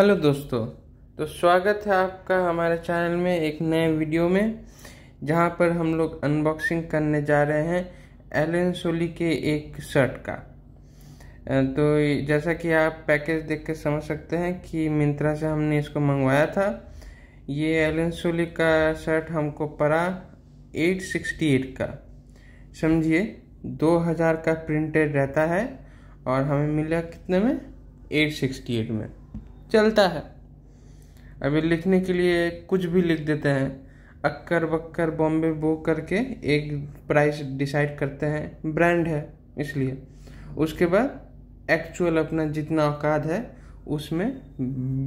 hello दोस्तों तो स्वागत है आपका हमारे चैनल में एक नए वीडियो में जहां पर हम लोग अनबॉक्सिंग करने जा रहे हैं एलन सोली के एक शर्ट का तो जैसा कि आप पैकेज देख कर समझ सकते हैं कि मिंत्रा से हमने इसको मंगवाया था ये एलन सोली का शर्ट हमको पड़ा 868 का समझिए 2000 का प्रिंटेड रहता है और हमें मिला कितने में 868 में चलता है अभी लिखने के लिए कुछ भी लिख देते हैं अक्कर बक्कर बॉम्बे बो करके एक प्राइस डिसाइड करते हैं ब्रांड है इसलिए उसके बाद एक्चुअल अपना जितना औकात है उसमें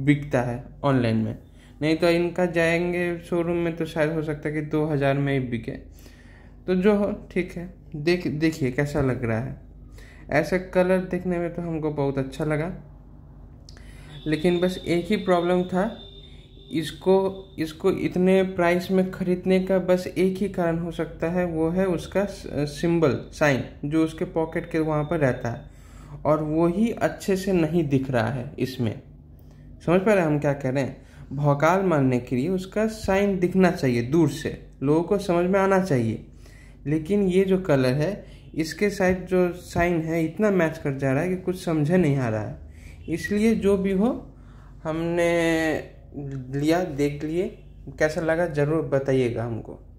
बिकता है ऑनलाइन में नहीं तो इनका जाएंगे शोरूम में तो शायद हो सकता है कि दो हज़ार में ही बिके तो जो हो ठीक है देख देखिए कैसा लग रहा है ऐसा कलर देखने में तो हमको बहुत अच्छा लगा लेकिन बस एक ही प्रॉब्लम था इसको इसको इतने प्राइस में ख़रीदने का बस एक ही कारण हो सकता है वो है उसका सिंबल साइन जो उसके पॉकेट के वहाँ पर रहता है और वो ही अच्छे से नहीं दिख रहा है इसमें समझ पा रहे हम क्या कह रहे हैं भौकाल मारने के लिए उसका साइन दिखना चाहिए दूर से लोगों को समझ में आना चाहिए लेकिन ये जो कलर है इसके साइड जो साइन है इतना मैच कर जा रहा है कि कुछ समझे नहीं आ रहा है इसलिए जो भी हो हमने लिया देख लिए कैसा लगा ज़रूर बताइएगा हमको